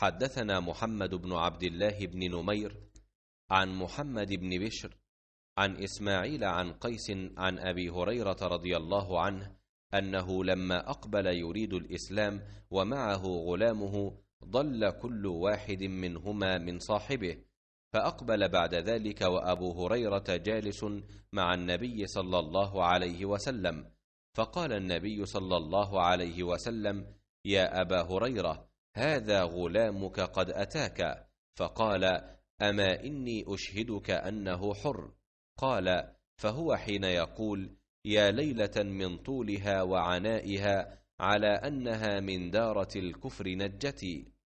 حدثنا محمد بن عبد الله بن نمير عن محمد بن بشر عن اسماعيل عن قيس عن ابي هريره رضي الله عنه انه لما اقبل يريد الاسلام ومعه غلامه ضل كل واحد منهما من صاحبه فاقبل بعد ذلك وابو هريره جالس مع النبي صلى الله عليه وسلم فقال النبي صلى الله عليه وسلم يا ابا هريره هذا غلامك قد أتاك فقال أما إني أشهدك أنه حر قال فهو حين يقول يا ليلة من طولها وعنائها على أنها من دارة الكفر نجتي